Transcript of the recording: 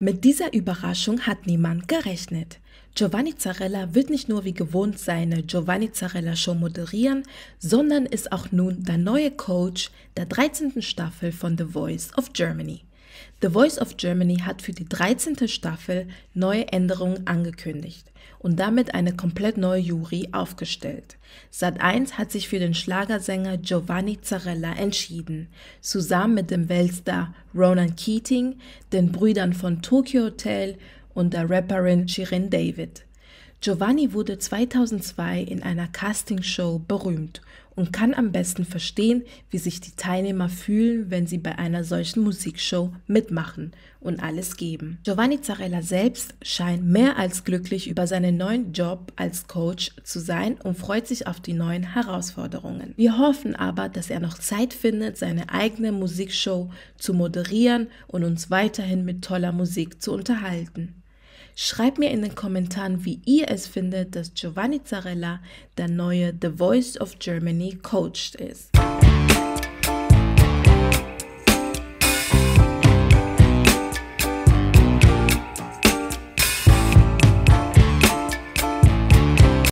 Mit dieser Überraschung hat niemand gerechnet. Giovanni Zarella wird nicht nur wie gewohnt seine Giovanni Zarella Show moderieren, sondern ist auch nun der neue Coach der 13. Staffel von The Voice of Germany. The Voice of Germany hat für die 13. Staffel neue Änderungen angekündigt und damit eine komplett neue Jury aufgestellt. Sat1 hat sich für den Schlagersänger Giovanni Zarella entschieden, zusammen mit dem Weltstar Ronan Keating, den Brüdern von Tokyo Hotel und der Rapperin Shirin David. Giovanni wurde 2002 in einer Castingshow berühmt und kann am besten verstehen, wie sich die Teilnehmer fühlen, wenn sie bei einer solchen Musikshow mitmachen und alles geben. Giovanni Zarella selbst scheint mehr als glücklich über seinen neuen Job als Coach zu sein und freut sich auf die neuen Herausforderungen. Wir hoffen aber, dass er noch Zeit findet, seine eigene Musikshow zu moderieren und uns weiterhin mit toller Musik zu unterhalten. Schreibt mir in den Kommentaren, wie ihr es findet, dass Giovanni Zarella der neue The Voice of Germany Coach ist.